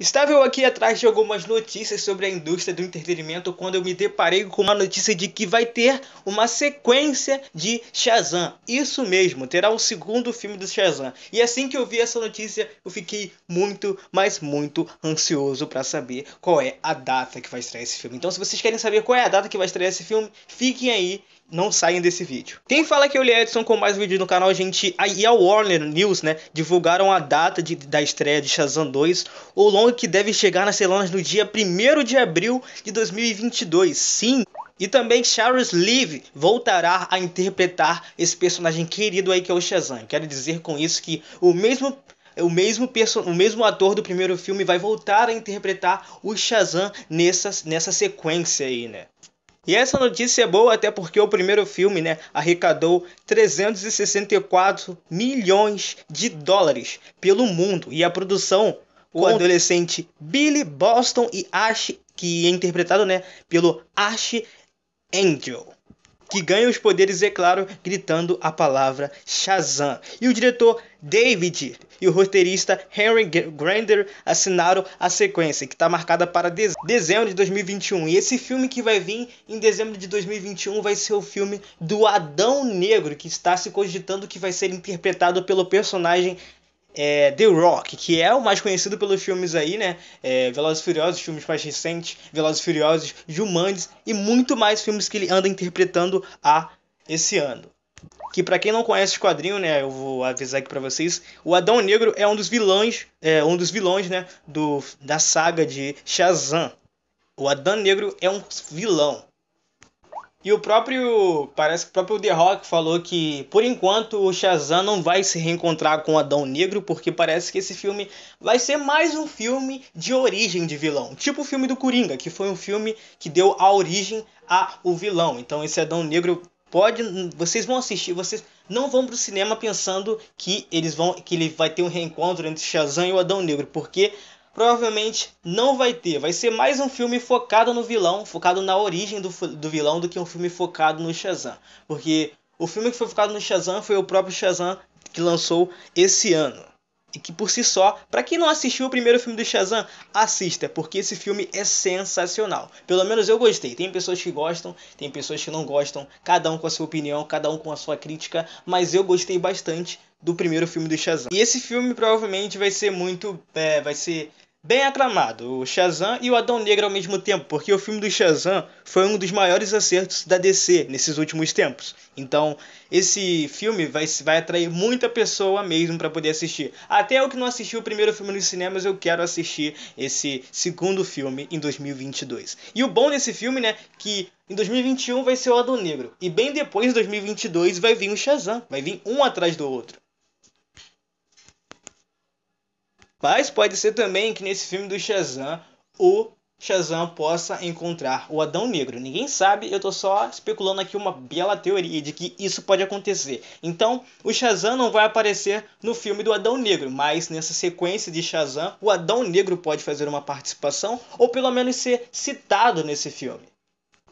Estava eu aqui atrás de algumas notícias sobre a indústria do entretenimento quando eu me deparei com uma notícia de que vai ter uma sequência de Shazam. Isso mesmo, terá o um segundo filme do Shazam. E assim que eu vi essa notícia, eu fiquei muito, mas muito ansioso para saber qual é a data que vai estrear esse filme. Então, se vocês querem saber qual é a data que vai estrear esse filme, fiquem aí não saem desse vídeo. Quem fala que o li Edson com mais vídeos no canal, gente, aí a Warner News, né, divulgaram a data de, da estreia de Shazam 2, o longo que deve chegar nas telonas no dia 1 de abril de 2022. Sim, e também Charles Lee voltará a interpretar esse personagem querido aí que é o Shazam. Quero dizer com isso que o mesmo o mesmo, o mesmo ator do primeiro filme vai voltar a interpretar o Shazam nessa, nessa sequência aí, né? E essa notícia é boa até porque o primeiro filme né, arrecadou 364 milhões de dólares pelo mundo e a produção o adolescente Billy Boston e Ash, que é interpretado né, pelo Ash Angel que ganha os poderes, é claro, gritando a palavra Shazam. E o diretor David e o roteirista Henry Grander assinaram a sequência, que está marcada para dezembro de 2021. E esse filme que vai vir em dezembro de 2021 vai ser o filme do Adão Negro, que está se cogitando que vai ser interpretado pelo personagem é, The Rock, que é o mais conhecido pelos filmes aí, né? É, Velozes e Furiosos, filmes mais recentes, Velozes e Furiosos, Jumanji e muito mais filmes que ele anda interpretando há esse ano. Que para quem não conhece o quadrinho, né, eu vou avisar aqui para vocês, o Adão Negro é um dos vilões, é um dos vilões, né, do da saga de Shazam. O Adão Negro é um vilão. E o próprio. Parece que o próprio The Rock falou que, por enquanto, o Shazam não vai se reencontrar com o Adão Negro, porque parece que esse filme vai ser mais um filme de origem de vilão. Tipo o filme do Coringa, que foi um filme que deu a origem ao vilão. Então esse Adão Negro pode. Vocês vão assistir, vocês não vão pro cinema pensando que eles vão. que ele vai ter um reencontro entre Shazam e o Adão Negro, porque provavelmente não vai ter. Vai ser mais um filme focado no vilão, focado na origem do, do vilão, do que um filme focado no Shazam. Porque o filme que foi focado no Shazam foi o próprio Shazam que lançou esse ano e que por si só, para quem não assistiu o primeiro filme do Shazam, assista, porque esse filme é sensacional. Pelo menos eu gostei. Tem pessoas que gostam, tem pessoas que não gostam, cada um com a sua opinião, cada um com a sua crítica, mas eu gostei bastante do primeiro filme do Shazam. E esse filme provavelmente vai ser muito, é, vai ser bem aclamado, o Shazam e o Adão Negro ao mesmo tempo, porque o filme do Shazam foi um dos maiores acertos da DC nesses últimos tempos. Então, esse filme vai, vai atrair muita pessoa mesmo para poder assistir. Até eu que não assisti o primeiro filme nos cinemas, eu quero assistir esse segundo filme em 2022. E o bom desse filme, né, que em 2021 vai ser o Adão Negro, e bem depois, de 2022, vai vir o Shazam, vai vir um atrás do outro. Mas pode ser também que nesse filme do Shazam o Shazam possa encontrar o Adão Negro. Ninguém sabe, eu estou só especulando aqui uma bela teoria de que isso pode acontecer. Então, o Shazam não vai aparecer no filme do Adão Negro, mas nessa sequência de Shazam, o Adão Negro pode fazer uma participação ou pelo menos ser citado nesse filme.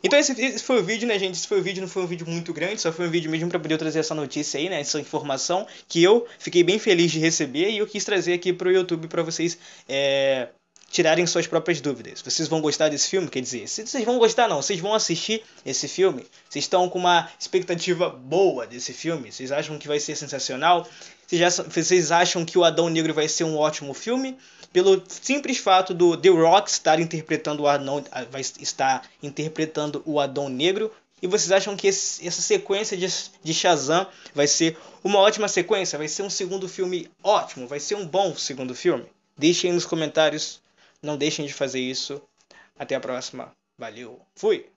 Então esse, esse, foi o vídeo, né, gente? Esse foi o vídeo, não foi um vídeo muito grande, só foi um vídeo mesmo para poder trazer essa notícia aí, né? Essa informação que eu fiquei bem feliz de receber e eu quis trazer aqui pro YouTube para vocês é, tirarem suas próprias dúvidas. Vocês vão gostar desse filme? Quer dizer, se vocês vão gostar, não, vocês vão assistir esse filme. Vocês estão com uma expectativa boa desse filme. Vocês acham que vai ser sensacional? Vocês, já, vocês acham que o Adão Negro vai ser um ótimo filme? Pelo simples fato do The Rock estar interpretando o Adão, vai estar interpretando o Adão Negro. E vocês acham que esse, essa sequência de, de Shazam vai ser uma ótima sequência? Vai ser um segundo filme ótimo? Vai ser um bom segundo filme? Deixem nos comentários não deixem de fazer isso. Até a próxima. Valeu. Fui!